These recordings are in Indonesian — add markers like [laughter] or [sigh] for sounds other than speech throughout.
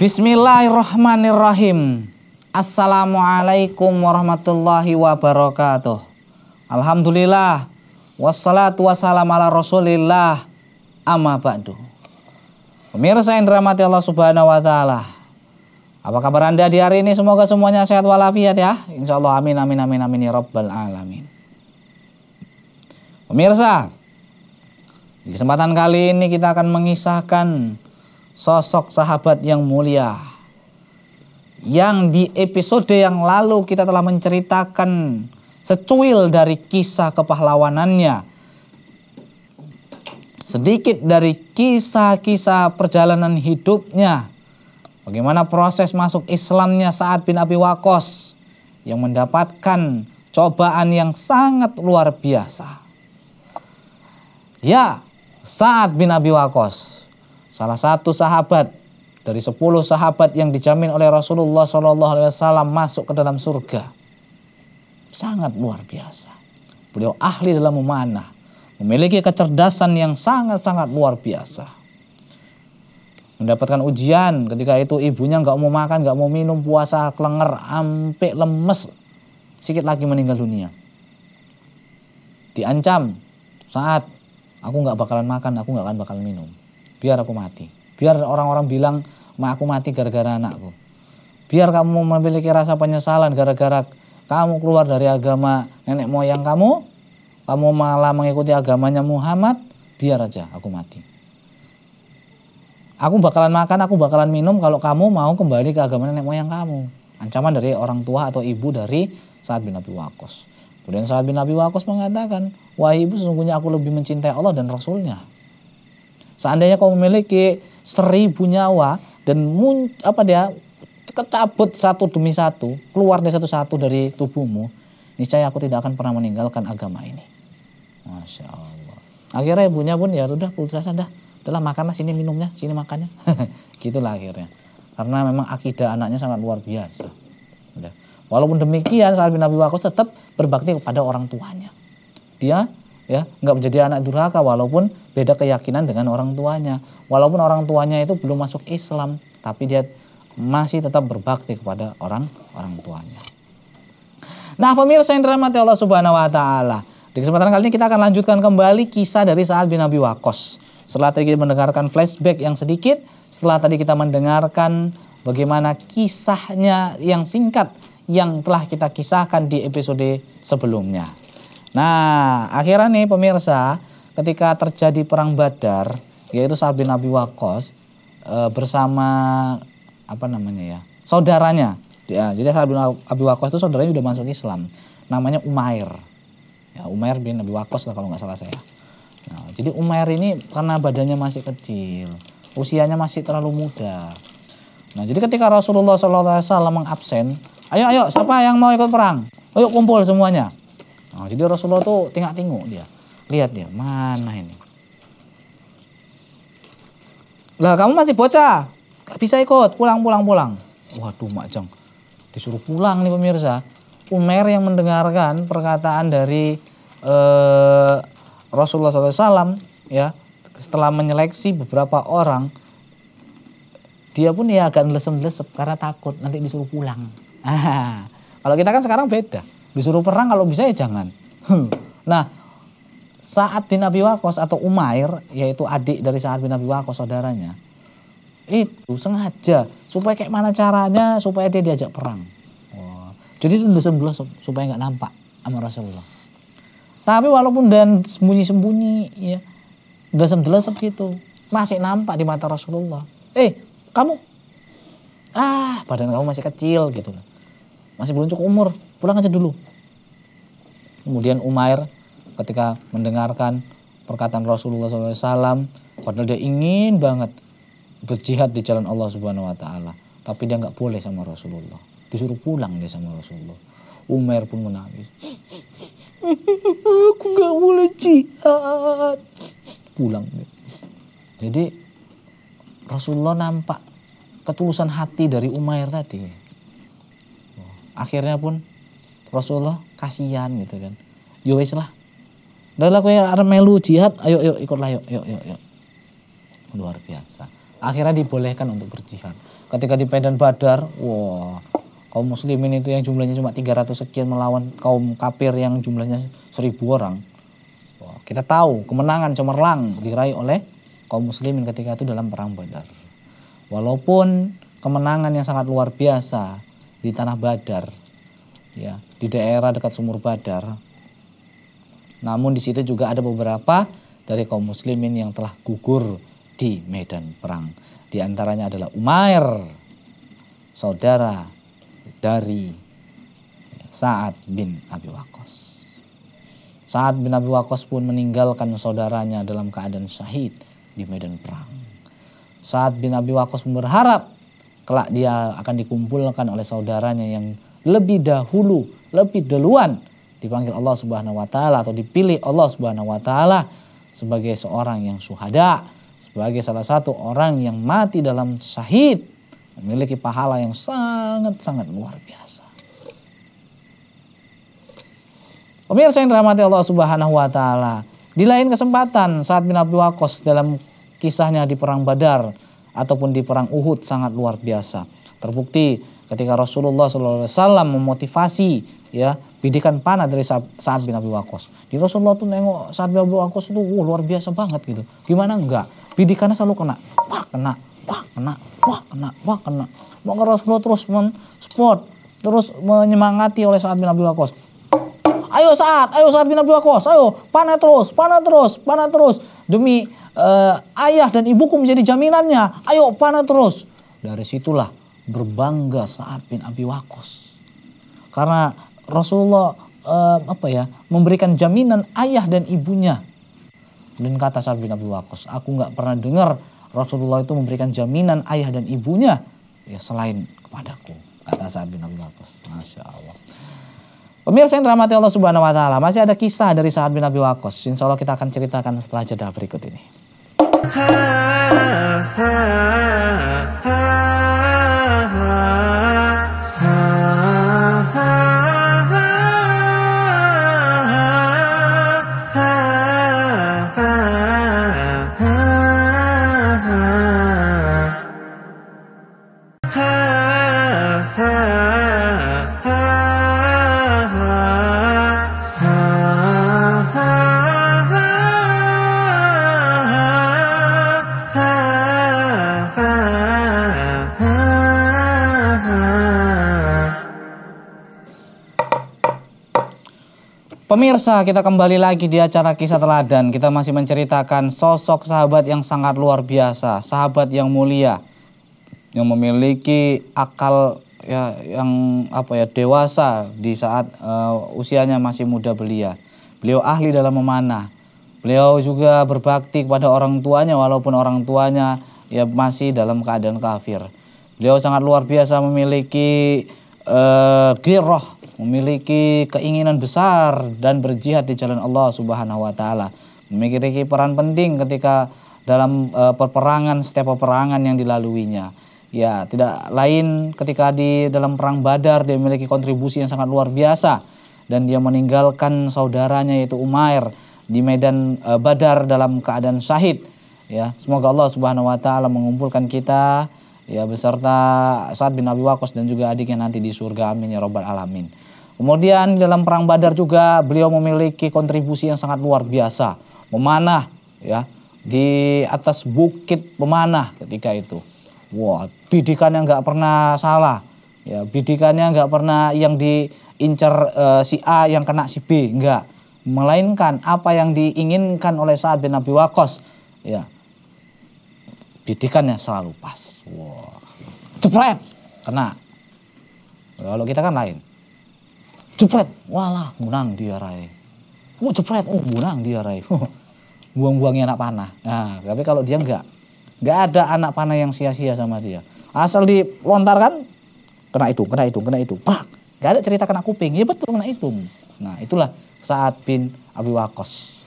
Bismillahirrahmanirrahim. Assalamualaikum warahmatullahi wabarakatuh. Alhamdulillah. Wassalatu wassalamu ala rasulillah. Amma ba'du. Pemirsa yang dirahmati Allah subhanahu wa ta'ala. Apa kabar anda di hari ini? Semoga semuanya sehat walafiat ya. Insya Allah amin amin amin amin ya rabbal alamin. Pemirsa, di kesempatan kali ini kita akan mengisahkan sosok sahabat yang mulia. Yang di episode yang lalu kita telah menceritakan secuil dari kisah kepahlawanannya. Sedikit dari kisah-kisah perjalanan hidupnya. Bagaimana proses masuk Islamnya saat bin Abi Wakos yang mendapatkan cobaan yang sangat luar biasa. Ya, saat bin Abi Wakos salah satu sahabat dari sepuluh sahabat yang dijamin oleh Rasulullah Shallallahu Alaihi Wasallam masuk ke dalam surga. Sangat luar biasa. Beliau ahli dalam memanah, memiliki kecerdasan yang sangat-sangat luar biasa. Mendapatkan ujian ketika itu ibunya nggak mau makan, nggak mau minum, puasa kelenger, ampe lemes, sedikit lagi meninggal dunia. Diancam saat aku nggak bakalan makan, aku nggak akan bakalan minum biar aku mati. Biar orang-orang bilang Ma, aku mati gara-gara anakku. Biar kamu memiliki rasa penyesalan gara-gara kamu keluar dari agama nenek moyang kamu, kamu malah mengikuti agamanya Muhammad, biar aja aku mati. Aku bakalan makan, aku bakalan minum kalau kamu mau kembali ke agama nenek moyang kamu. Ancaman dari orang tua atau ibu dari saat bin Abi Wakos. Kemudian saat bin Abi Wakos mengatakan, wahai ibu sesungguhnya aku lebih mencintai Allah dan Rasulnya Seandainya kau memiliki seribu nyawa dan muncul apa dia kecabut satu demi satu, keluar dari satu-satu dari tubuhmu, niscaya aku tidak akan pernah meninggalkan agama ini. Masya Allah. Akhirnya ibunya pun ya udah pulsa dah, telah makanlah sini minumnya, sini makannya. [laughs] Gitulah akhirnya. Karena memang akidah anaknya sangat luar biasa. Walaupun demikian, Sa'ad bin Abi Waqqas tetap berbakti kepada orang tuanya. Dia ya nggak menjadi anak durhaka walaupun beda keyakinan dengan orang tuanya walaupun orang tuanya itu belum masuk Islam tapi dia masih tetap berbakti kepada orang orang tuanya nah pemirsa yang dirahmati Allah Subhanahu Wa Taala di kesempatan kali ini kita akan lanjutkan kembali kisah dari saat bin Abi Wakos setelah tadi kita mendengarkan flashback yang sedikit setelah tadi kita mendengarkan bagaimana kisahnya yang singkat yang telah kita kisahkan di episode sebelumnya Nah, akhirnya nih pemirsa, ketika terjadi perang Badar, yaitu Sa'ad bin Abi Waqqas e, bersama apa namanya ya? saudaranya. Ya, jadi Sa'ad bin Abi Waqqas itu saudaranya sudah masuk Islam. Namanya Umair. Ya, Umair bin Abi Waqqas kalau nggak salah saya. Nah, jadi Umair ini karena badannya masih kecil, usianya masih terlalu muda. Nah, jadi ketika Rasulullah SAW mengabsen, ayo ayo siapa yang mau ikut perang? Ayo kumpul semuanya. Nah, jadi Rasulullah tuh tengah tengok dia. Lihat dia, mana ini. Lah kamu masih bocah, gak bisa ikut, pulang, pulang, pulang. Waduh Mak Jeng, disuruh pulang nih pemirsa. Umar yang mendengarkan perkataan dari eh, Rasulullah SAW ya setelah menyeleksi beberapa orang dia pun ya agak lesem-lesep karena takut nanti disuruh pulang. [laughs] kalau kita kan sekarang beda. Disuruh perang kalau bisa ya jangan. nah, saat bin Abi Waqqas atau Umair, yaitu adik dari saat bin Abi Waqqas saudaranya, itu sengaja supaya kayak mana caranya supaya dia diajak perang. Jadi itu disembelih supaya nggak nampak sama Rasulullah. Tapi walaupun dan sembunyi-sembunyi ya, udah sembelah gitu masih nampak di mata Rasulullah. Eh, kamu ah badan kamu masih kecil gitu masih belum cukup umur, pulang aja dulu. Kemudian Umair ketika mendengarkan perkataan Rasulullah SAW, padahal dia ingin banget berjihad di jalan Allah Subhanahu Wa Taala, tapi dia nggak boleh sama Rasulullah, disuruh pulang dia sama Rasulullah. Umair pun menangis. Aku nggak boleh jihad. Pulang Jadi Rasulullah nampak ketulusan hati dari Umair tadi akhirnya pun Rasulullah kasihan gitu kan yo ya wis lah dan aku yang ada melu jihad ayo yuk ikutlah yuk yuk yuk yuk luar biasa akhirnya dibolehkan untuk berjihad ketika di Medan Badar wah wow, kaum muslimin itu yang jumlahnya cuma 300 sekian melawan kaum kafir yang jumlahnya 1000 orang wow, kita tahu kemenangan cemerlang diraih oleh kaum muslimin ketika itu dalam perang Badar walaupun kemenangan yang sangat luar biasa di tanah Badar ya di daerah dekat sumur Badar namun di situ juga ada beberapa dari kaum muslimin yang telah gugur di medan perang di antaranya adalah Umair saudara dari ya, Sa'ad bin Abi Waqqas Sa'ad bin Abi Waqqas pun meninggalkan saudaranya dalam keadaan syahid di medan perang Sa'ad bin Abi Waqqas berharap kelak dia akan dikumpulkan oleh saudaranya yang lebih dahulu, lebih duluan dipanggil Allah Subhanahu wa taala atau dipilih Allah Subhanahu wa taala sebagai seorang yang syuhada, sebagai salah satu orang yang mati dalam syahid, memiliki pahala yang sangat-sangat luar biasa. Pemirsa yang dirahmati Allah Subhanahu wa taala, di lain kesempatan saat bin Abdul Waqqas dalam kisahnya di perang Badar ataupun di perang Uhud sangat luar biasa. Terbukti ketika Rasulullah SAW memotivasi ya bidikan panah dari Saat bin Abi Waqqas. Di Rasulullah tuh nengok Saat bin Abi Waqqas tuh wow luar biasa banget gitu. Gimana enggak? Bidikannya selalu kena. Wah kena, wah kena, wah kena, wah kena. Maka Rasulullah terus men sport terus menyemangati oleh Saat bin Abi Waqqas. Ayo saat ayo saat bin Abi Waqqas, ayo panah terus, panah terus, panah terus. Demi uh, ayah dan ibuku menjadi jaminannya. Ayo panah terus. Dari situlah berbangga saat bin Abi Wakos. Karena Rasulullah uh, apa ya memberikan jaminan ayah dan ibunya. Dan kata Sa'ad bin Abi Wakos, aku nggak pernah dengar Rasulullah itu memberikan jaminan ayah dan ibunya ya selain kepadaku. Kata Sa'ad bin Abi Wakos. Masya Allah. Pemirsa yang dirahmati Allah Subhanahu wa taala, masih ada kisah dari Sa'ad bin Abi Waqqas. Insya Allah kita akan ceritakan setelah jeda berikut ini. Oh, ha, ha, ha. Pemirsa, kita kembali lagi di acara kisah teladan. Kita masih menceritakan sosok sahabat yang sangat luar biasa, sahabat yang mulia, yang memiliki akal ya yang apa ya dewasa di saat uh, usianya masih muda belia. Beliau ahli dalam memanah. Beliau juga berbakti kepada orang tuanya walaupun orang tuanya ya masih dalam keadaan kafir. Beliau sangat luar biasa memiliki uh, eh, girah memiliki keinginan besar dan berjihad di jalan Allah Subhanahu wa taala. Memiliki peran penting ketika dalam e, peperangan setiap peperangan yang dilaluinya. Ya, tidak lain ketika di dalam perang Badar dia memiliki kontribusi yang sangat luar biasa dan dia meninggalkan saudaranya yaitu Umair di medan e, Badar dalam keadaan syahid. Ya, semoga Allah Subhanahu wa taala mengumpulkan kita ya beserta Sa'ad bin Abi Waqqas dan juga adiknya nanti di surga amin ya robbal alamin. Kemudian dalam perang Badar juga beliau memiliki kontribusi yang sangat luar biasa, memanah ya di atas bukit pemanah ketika itu. Wah, wow, bidikan yang nggak pernah salah. Ya, bidikannya nggak pernah yang diincar uh, si A yang kena si B, enggak. Melainkan apa yang diinginkan oleh Sa'ad bin Abi Waqqas. Ya, didikannya selalu pas. Wow. Cepret! kena. Kalau kita kan lain. Cepret! walah munang dia rai. Oh, cepret! oh munang dia rai. [laughs] Buang-buangnya anak panah. Nah, tapi kalau dia enggak. Enggak ada anak panah yang sia-sia sama dia. Asal dilontarkan, kena itu, kena itu, kena itu, Pak, enggak ada cerita kena kuping. Ya betul kena itu. Nah, itulah saat bin Abi Wakos.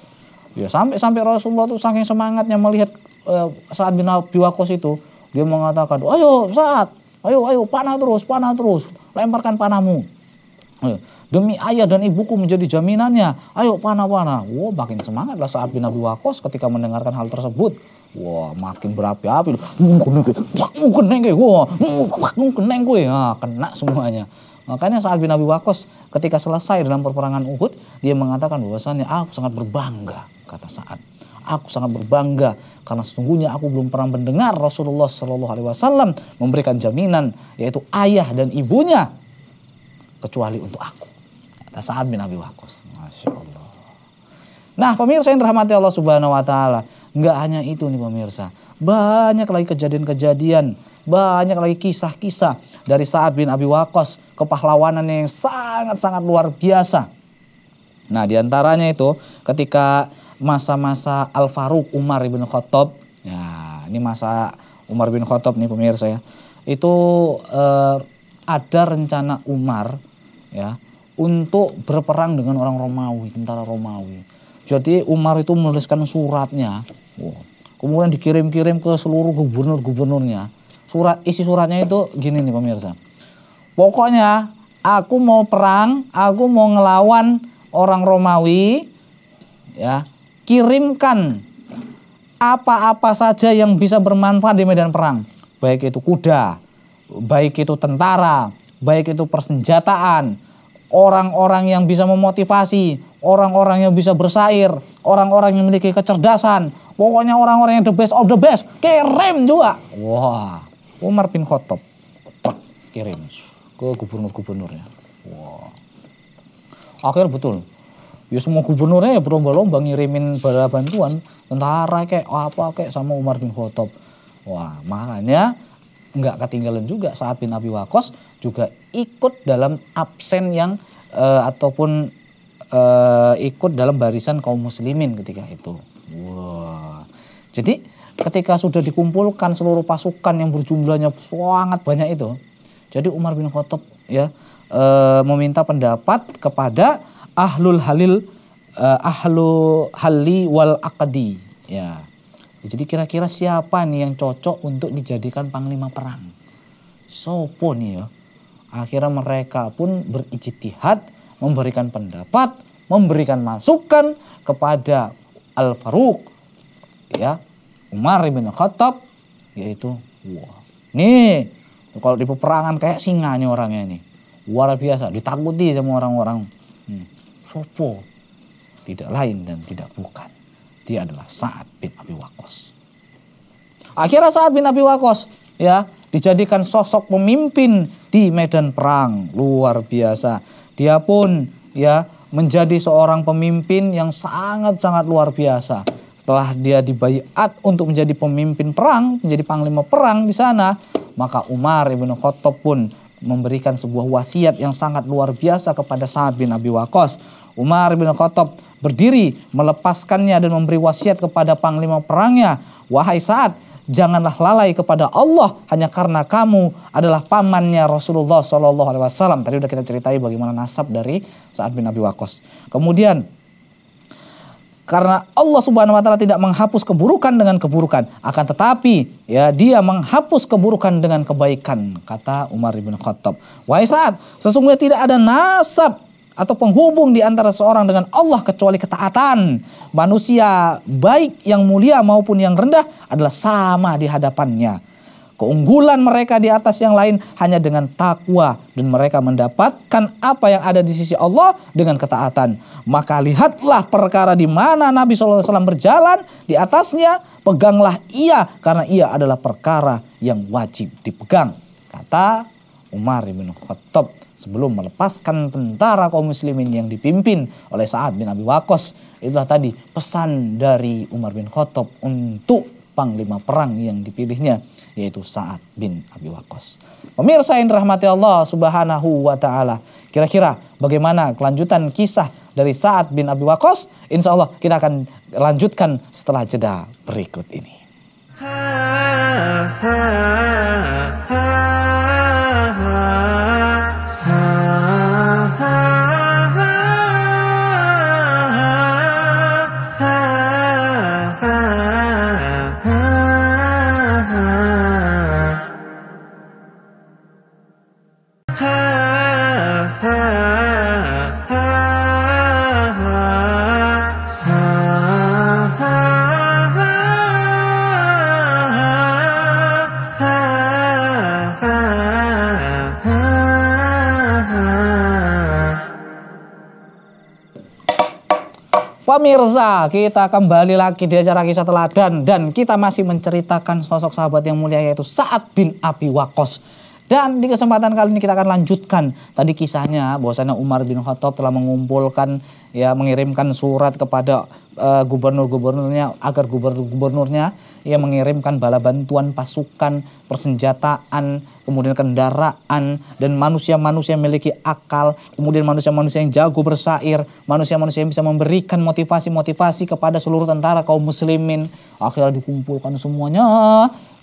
Ya sampai sampai Rasulullah tuh saking semangatnya melihat Eh, saat Sa'ad bin itu dia mengatakan, "Ayo, saat ayo ayo panah terus, panah terus, lemparkan panahmu." Eh, Demi ayah dan ibuku menjadi jaminannya. Ayo panah-panah. wow, makin semangatlah lah saat bina biwakos ketika mendengarkan hal tersebut. Wah, wow, makin berapi-api. Keneng gue, keneng gue, nah, kena semuanya. Makanya saat bin Abi Wakos ketika selesai dalam perperangan Uhud, dia mengatakan bahwasannya aku sangat berbangga, kata saat Aku sangat berbangga karena sesungguhnya aku belum pernah mendengar Rasulullah Shallallahu Alaihi Wasallam memberikan jaminan yaitu ayah dan ibunya kecuali untuk aku. Kata bin Abi Waqqas. Masya Allah. Nah pemirsa yang dirahmati Allah Subhanahu Wa Taala, nggak hanya itu nih pemirsa, banyak lagi kejadian-kejadian, banyak lagi kisah-kisah dari saat bin Abi Waqqas kepahlawanan yang sangat-sangat luar biasa. Nah diantaranya itu ketika masa-masa Al Faruq Umar bin Khattab. Ya, ini masa Umar bin Khattab nih pemirsa ya. Itu eh, ada rencana Umar ya untuk berperang dengan orang Romawi, tentara Romawi. Jadi Umar itu menuliskan suratnya. Wow. Kemudian dikirim-kirim ke seluruh gubernur-gubernurnya. Surat isi suratnya itu gini nih pemirsa. Pokoknya aku mau perang, aku mau ngelawan orang Romawi ya kirimkan apa-apa saja yang bisa bermanfaat di medan perang, baik itu kuda, baik itu tentara, baik itu persenjataan, orang-orang yang bisa memotivasi, orang-orang yang bisa bersair, orang-orang yang memiliki kecerdasan, pokoknya orang-orang yang the best of the best, kirim juga. Wah, Umar bin Khattab kirim ke gubernur-gubernurnya. Wah. Akhir betul, ya semua gubernurnya ya berlomba-lomba ngirimin bala bantuan tentara kayak apa kayak sama Umar bin Khattab wah makanya nggak ketinggalan juga saat bin Abi Wakos juga ikut dalam absen yang uh, ataupun uh, ikut dalam barisan kaum muslimin ketika itu wah jadi ketika sudah dikumpulkan seluruh pasukan yang berjumlahnya sangat banyak itu jadi Umar bin Khattab ya uh, meminta pendapat kepada ahlul halil uh, ahlu halli wal akadi ya jadi kira-kira siapa nih yang cocok untuk dijadikan panglima perang sopo nih ya akhirnya mereka pun berijtihad memberikan pendapat memberikan masukan kepada al faruq ya Umar bin Khattab yaitu wah nih kalau di peperangan kayak singa nih orangnya nih luar biasa ditakuti sama orang-orang hmm Sopo? Tidak lain dan tidak bukan. Dia adalah Sa'ad bin Abi Waqqas. Akhirnya Sa'ad bin Abi Waqqas ya dijadikan sosok pemimpin di medan perang luar biasa. Dia pun ya menjadi seorang pemimpin yang sangat-sangat luar biasa. Setelah dia dibaiat untuk menjadi pemimpin perang, menjadi panglima perang di sana, maka Umar ibnu Khattab pun memberikan sebuah wasiat yang sangat luar biasa kepada Sa'ad bin Abi Waqqas. Umar bin Khattab berdiri melepaskannya dan memberi wasiat kepada panglima perangnya. Wahai saat janganlah lalai kepada Allah hanya karena kamu adalah pamannya Rasulullah Shallallahu Alaihi Wasallam. Tadi sudah kita ceritai bagaimana nasab dari saat bin Abi Waqqas. Kemudian karena Allah Subhanahu wa taala tidak menghapus keburukan dengan keburukan, akan tetapi ya dia menghapus keburukan dengan kebaikan, kata Umar bin Khattab. Wahai saat, sesungguhnya tidak ada nasab atau penghubung di antara seorang dengan Allah kecuali ketaatan. Manusia baik yang mulia maupun yang rendah adalah sama di hadapannya. Keunggulan mereka di atas yang lain hanya dengan takwa dan mereka mendapatkan apa yang ada di sisi Allah dengan ketaatan. Maka lihatlah perkara di mana Nabi SAW berjalan di atasnya, peganglah ia karena ia adalah perkara yang wajib dipegang. Kata Umar bin Khattab sebelum melepaskan tentara kaum muslimin yang dipimpin oleh Sa'ad bin Abi Waqqas. Itulah tadi pesan dari Umar bin Khattab untuk panglima perang yang dipilihnya yaitu Sa'ad bin Abi Waqqas. Pemirsa yang dirahmati Allah Subhanahu wa taala, kira-kira bagaimana kelanjutan kisah dari Sa'ad bin Abi Waqqas? Insya Allah kita akan lanjutkan setelah jeda berikut ini. Ha, ha. Pemirsa, kita kembali lagi di acara kisah teladan dan kita masih menceritakan sosok sahabat yang mulia yaitu Sa'ad bin Abi Waqqas. Dan di kesempatan kali ini kita akan lanjutkan tadi kisahnya bahwasanya Umar bin Khattab telah mengumpulkan ya mengirimkan surat kepada uh, gubernur-gubernurnya agar gubernur-gubernurnya ia mengirimkan bala bantuan pasukan, persenjataan, kemudian kendaraan dan manusia-manusia yang memiliki akal, kemudian manusia-manusia yang jago bersair, manusia-manusia yang bisa memberikan motivasi-motivasi kepada seluruh tentara kaum muslimin. Akhirnya dikumpulkan semuanya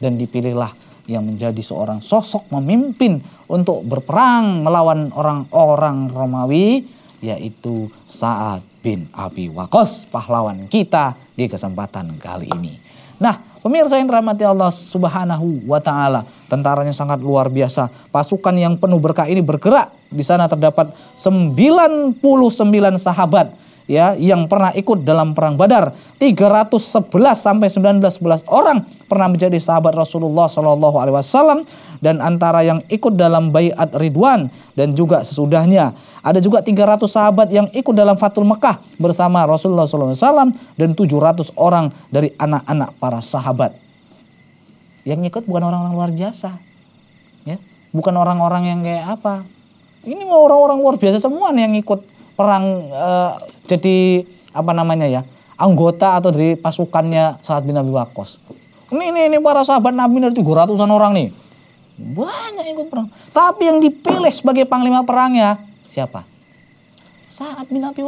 dan dipilihlah yang menjadi seorang sosok memimpin untuk berperang melawan orang-orang Romawi yaitu Sa'ad bin Abi Wakos, pahlawan kita di kesempatan kali ini. Nah, pemirsa yang dirahmati Allah Subhanahu wa taala, tentaranya sangat luar biasa. Pasukan yang penuh berkah ini bergerak. Di sana terdapat 99 sahabat ya yang pernah ikut dalam perang Badar. 311 sampai 1911 orang pernah menjadi sahabat Rasulullah Shallallahu alaihi wasallam dan antara yang ikut dalam Bayat Ridwan dan juga sesudahnya ada juga 300 sahabat yang ikut dalam Fatul Mekah bersama Rasulullah SAW dan 700 orang dari anak-anak para sahabat. Yang ikut bukan orang-orang luar biasa. Ya. Bukan orang-orang yang kayak apa. Ini orang-orang luar biasa semua nih yang ikut perang uh, jadi apa namanya ya anggota atau dari pasukannya saat bin Wakos. Wakos. Ini, ini, ini para sahabat Nabi dari tujuh ratusan orang nih. Banyak yang ikut perang. Tapi yang dipilih sebagai panglima perangnya Siapa? Saat bin Abi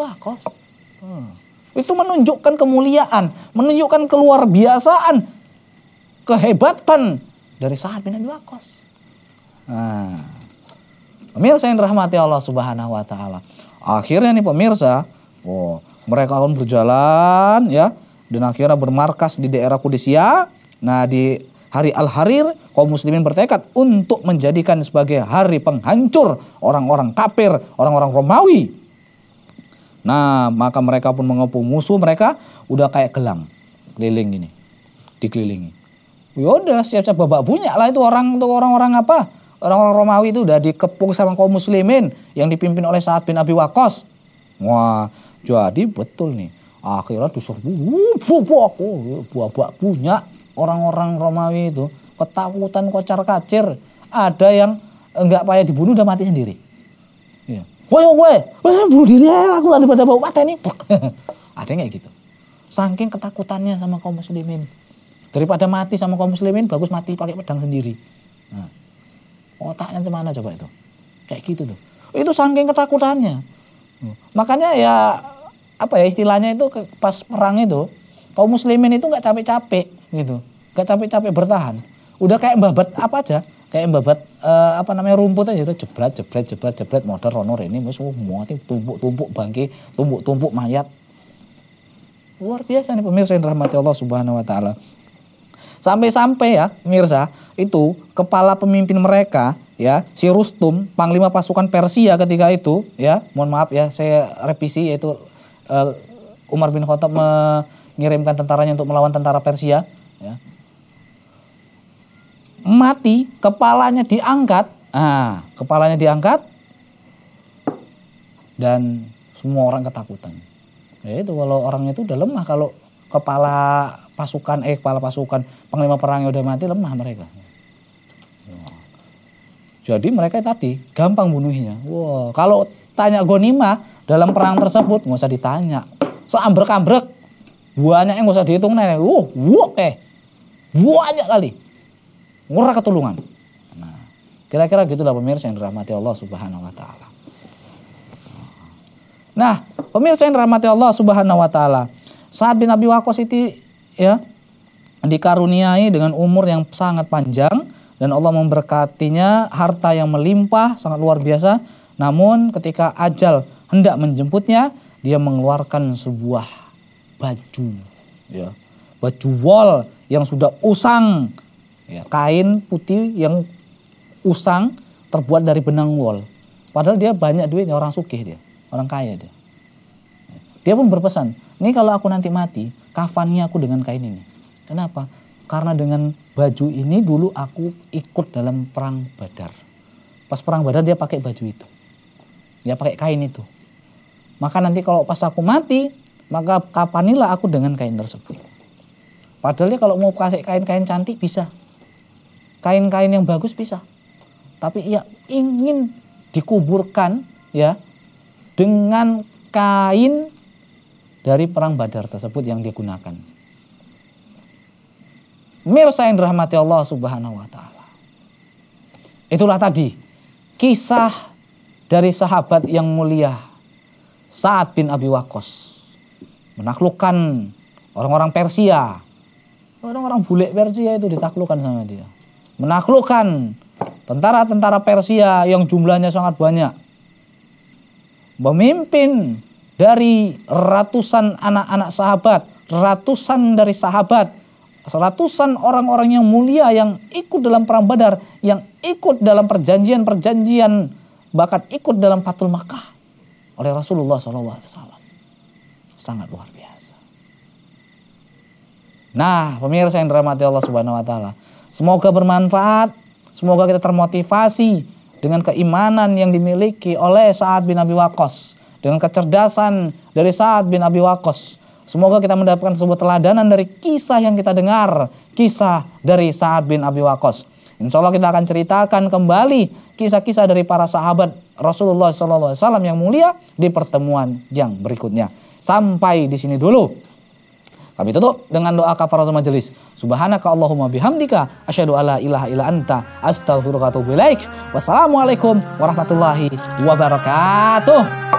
Hmm. Itu menunjukkan kemuliaan, menunjukkan keluar biasaan, kehebatan dari saat bin Abi Nah, pemirsa yang dirahmati Allah Subhanahu wa taala. Akhirnya nih pemirsa, oh mereka akan berjalan ya dan akhirnya bermarkas di daerah Kudisia. Nah, di hari Al-Harir, kaum muslimin bertekad untuk menjadikan sebagai hari penghancur orang-orang kafir, orang-orang Romawi. Nah, maka mereka pun mengepung musuh mereka udah kayak gelang keliling ini, dikelilingi. Yaudah, siap-siap babak punya lah itu orang itu orang-orang apa? Orang-orang Romawi itu udah dikepung sama kaum muslimin yang dipimpin oleh Sa'ad bin Abi Waqqas. Wah, jadi betul nih. Akhirnya disuruh buah buah buah buah buah orang-orang Romawi itu ketakutan kocar kacir ada yang enggak payah dibunuh udah mati sendiri ya. woi woi woi bunuh diri ya aku lah pada bau mata ini [laughs] ada nggak gitu saking ketakutannya sama kaum muslimin daripada mati sama kaum muslimin bagus mati pakai pedang sendiri nah, otaknya kemana coba itu kayak gitu tuh itu saking ketakutannya hmm. makanya ya apa ya istilahnya itu pas perang itu kaum muslimin itu nggak capek-capek gitu gak capek-capek bertahan udah kayak babat apa aja kayak babat uh, eh, apa namanya rumput aja udah jebret jebret jebret jebret motor, honor ini musuh muatin tumpuk-tumpuk bangki tumpuk-tumpuk mayat luar biasa nih pemirsa yang rahmati Allah subhanahu wa taala sampai-sampai ya pemirsa itu kepala pemimpin mereka ya si Rustum panglima pasukan Persia ketika itu ya mohon maaf ya saya revisi yaitu uh, Umar bin Khattab mengirimkan tentaranya untuk melawan tentara Persia ya. mati kepalanya diangkat ah kepalanya diangkat dan semua orang ketakutan ya itu kalau orangnya itu udah lemah kalau kepala pasukan eh kepala pasukan panglima perangnya udah mati lemah mereka jadi mereka tadi gampang bunuhnya. Wow. Kalau tanya Gonima dalam perang tersebut nggak usah ditanya. Seambrek-ambrek. Banyak yang nggak usah dihitung nih. uh wow, eh banyak kali ngurah ketulungan nah kira-kira gitulah pemirsa yang dirahmati Allah subhanahu wa taala nah pemirsa yang dirahmati Allah subhanahu wa taala saat bin Abi Waqqas itu ya dikaruniai dengan umur yang sangat panjang dan Allah memberkatinya harta yang melimpah sangat luar biasa namun ketika ajal hendak menjemputnya dia mengeluarkan sebuah baju ya baju wol yang sudah usang. Ya, kain putih yang usang terbuat dari benang wol. Padahal dia banyak duitnya, orang sugih dia, orang kaya dia. Dia pun berpesan, ini kalau aku nanti mati, kafannya aku dengan kain ini. Kenapa? Karena dengan baju ini dulu aku ikut dalam perang badar. Pas perang badar dia pakai baju itu. Dia pakai kain itu. Maka nanti kalau pas aku mati, maka kapanilah aku dengan kain tersebut. Padahal kalau mau kasih kain-kain cantik bisa. Kain-kain yang bagus bisa. Tapi ia ingin dikuburkan ya dengan kain dari perang Badar tersebut yang dia gunakan. Mirsa yang dirahmati Allah Subhanahu wa taala. Itulah tadi kisah dari sahabat yang mulia Sa'ad bin Abi Waqqas menaklukkan orang-orang Persia Orang-orang bule Persia itu ditaklukkan sama dia. Menaklukkan tentara-tentara Persia yang jumlahnya sangat banyak. Memimpin dari ratusan anak-anak sahabat, ratusan dari sahabat, ratusan orang-orang yang mulia yang ikut dalam perang Badar, yang ikut dalam perjanjian-perjanjian, bahkan ikut dalam Fatul Makkah oleh Rasulullah SAW. Sangat luar biasa. Nah, pemirsa yang dirahmati Allah Subhanahu wa taala. Semoga bermanfaat, semoga kita termotivasi dengan keimanan yang dimiliki oleh Sa'ad bin Abi Waqqas, dengan kecerdasan dari Sa'ad bin Abi Waqqas. Semoga kita mendapatkan sebuah teladanan dari kisah yang kita dengar, kisah dari Sa'ad bin Abi Waqqas. Insya Allah kita akan ceritakan kembali kisah-kisah dari para sahabat Rasulullah SAW yang mulia di pertemuan yang berikutnya. Sampai di sini dulu kami tutup dengan doa kafaratul majelis. Subhanaka Allahumma bihamdika asyhadu alla ilaha illa anta astaghfiruka wa atubu Wassalamualaikum warahmatullahi wabarakatuh.